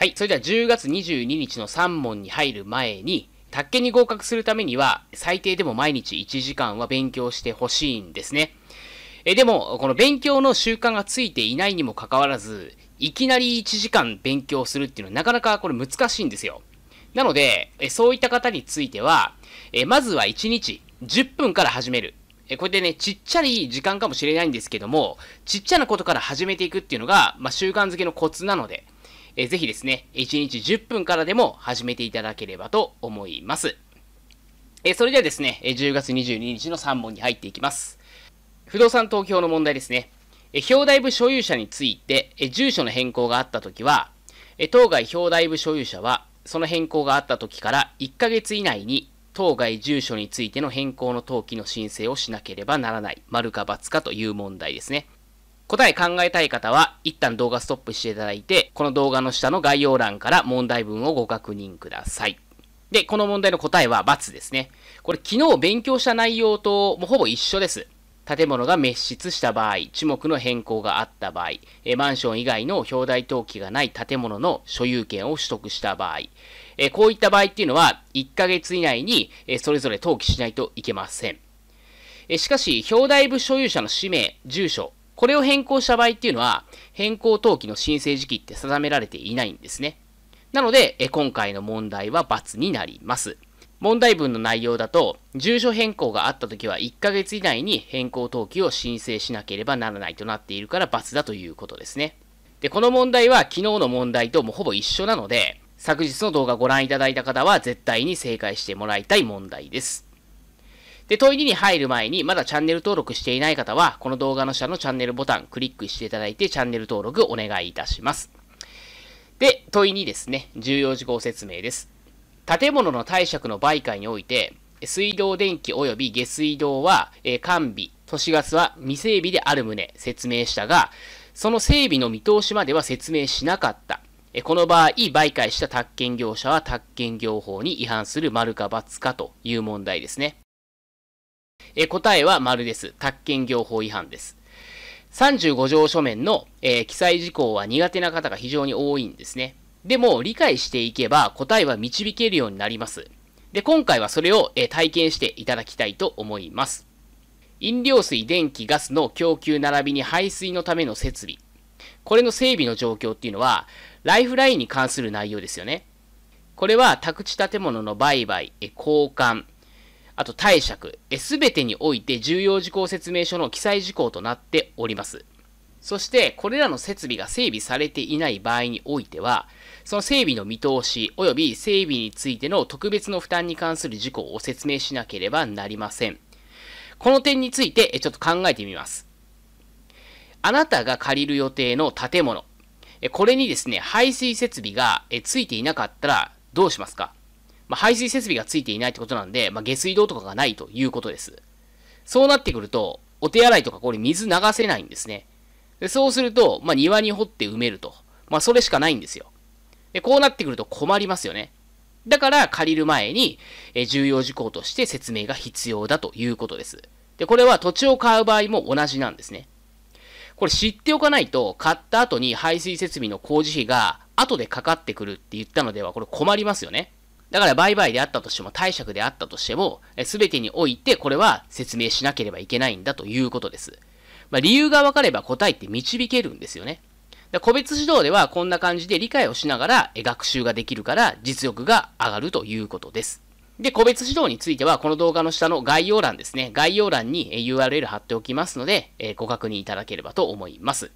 はい、それでは10月22日の3問に入る前に、宅建に合格するためには、最低でも毎日1時間は勉強してほしいんですね。え、でも、この勉強の習慣がついていないにもかかわらず、いきなり1時間勉強するっていうのはなかなかこれ難しいんですよ。なので、えそういった方については、えまずは1日10分から始める。えこれでね、ちっちゃい時間かもしれないんですけども、ちっちゃなことから始めていくっていうのが、まあ、習慣づけのコツなので、えー、ぜひですね、1日10分からでも始めていただければと思います。えー、それではですね、10月22日の3本に入っていきます。不動産投票の問題ですね。えー、表題部所有者について、えー、住所の変更があったときは、え当該表題部所有者は、その変更があったときから1ヶ月以内に当該住所についての変更の登記の申請をしなければならない、丸か×かという問題ですね。答え考えたい方は、一旦動画ストップしていただいて、この動画の下の概要欄から問題文をご確認ください。で、この問題の答えは×ですね。これ昨日勉強した内容ともうほぼ一緒です。建物が滅失した場合、樹木の変更があった場合、えマンション以外の表題登記がない建物の所有権を取得した場合、えこういった場合っていうのは1ヶ月以内にえそれぞれ登記しないといけません。えしかし、表題部所有者の氏名、住所、これを変更した場合っていうのは、変更登記の申請時期って定められていないんですね。なので、え今回の問題は×になります。問題文の内容だと、住所変更があった時は1ヶ月以内に変更登記を申請しなければならないとなっているから×だということですね。で、この問題は昨日の問題ともほぼ一緒なので、昨日の動画ご覧いただいた方は絶対に正解してもらいたい問題です。で、問い2に入る前に、まだチャンネル登録していない方は、この動画の下のチャンネルボタン、クリックしていただいて、チャンネル登録お願いいたします。で、問い2ですね、重要事項説明です。建物の貸借の媒介において、水道電気及び下水道は、えー、完備、都市ガスは未整備である旨説明したが、その整備の見通しまでは説明しなかった。えこの場合、媒介した宅建業者は宅建業法に違反する丸か×かという問題ですね。え答えは丸です。宅建業法違反です。35条書面の、えー、記載事項は苦手な方が非常に多いんですね。でも、理解していけば答えは導けるようになります。で、今回はそれを、えー、体験していただきたいと思います。飲料水、電気、ガスの供給並びに排水のための設備。これの整備の状況っていうのは、ライフラインに関する内容ですよね。これは、宅地建物の売買、交換、あと貸借、すべてにおいて重要事項説明書の記載事項となっております。そして、これらの設備が整備されていない場合においては、その整備の見通し及び整備についての特別の負担に関する事項を説明しなければなりません。この点についてちょっと考えてみます。あなたが借りる予定の建物、これにですね、排水設備がついていなかったらどうしますかまあ、排水設備がついていないってことなんで、まあ、下水道とかがないということです。そうなってくると、お手洗いとかこれ水流せないんですね。でそうすると、まあ、庭に掘って埋めると。まあ、それしかないんですよ。で、こうなってくると困りますよね。だから、借りる前に、え重要事項として説明が必要だということです。で、これは土地を買う場合も同じなんですね。これ知っておかないと、買った後に排水設備の工事費が後でかかってくるって言ったのでは、これ困りますよね。だから売買であったとしても、貸借であったとしても、すべてにおいてこれは説明しなければいけないんだということです。まあ、理由が分かれば答えって導けるんですよね。個別指導ではこんな感じで理解をしながら学習ができるから実力が上がるということです。で、個別指導についてはこの動画の下の概要欄ですね。概要欄に URL 貼っておきますので、えご確認いただければと思います。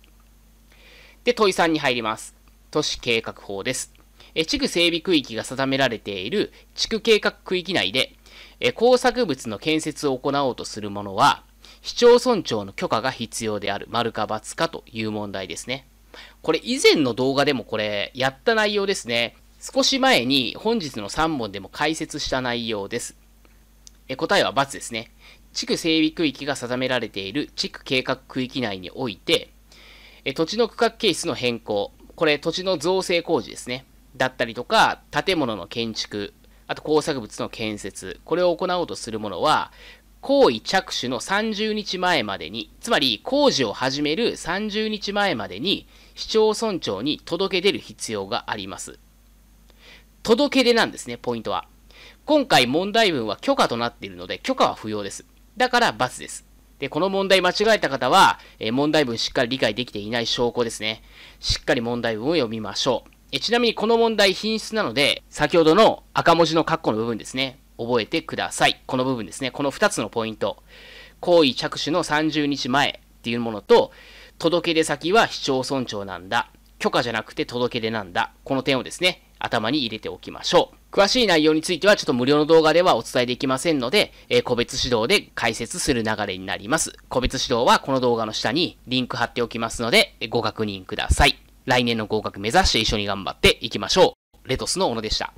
で、問い3に入ります。都市計画法です。え地区整備区域が定められている地区計画区域内で、え工作物の建設を行おうとするものは、市町村長の許可が必要である、丸か×かという問題ですね。これ以前の動画でもこれやった内容ですね。少し前に本日の3本でも解説した内容です。え答えは×ですね。地区整備区域が定められている地区計画区域内において、え土地の区画形質の変更、これ土地の造成工事ですね。だったりとか、建物の建築、あと工作物の建設、これを行おうとするものは、行為着手の30日前までに、つまり工事を始める30日前までに、市町村長に届け出る必要があります。届け出なんですね、ポイントは。今回問題文は許可となっているので、許可は不要です。だから罰です。で、この問題間違えた方は、え問題文しっかり理解できていない証拠ですね。しっかり問題文を読みましょう。えちなみにこの問題品質なので、先ほどの赤文字の括弧の部分ですね。覚えてください。この部分ですね。この2つのポイント。行為着手の30日前っていうものと、届け出先は市町村長なんだ。許可じゃなくて届け出なんだ。この点をですね、頭に入れておきましょう。詳しい内容についてはちょっと無料の動画ではお伝えできませんので、えー、個別指導で解説する流れになります。個別指導はこの動画の下にリンク貼っておきますので、ご確認ください。来年の合格目指して一緒に頑張っていきましょう。レトスの小野でした。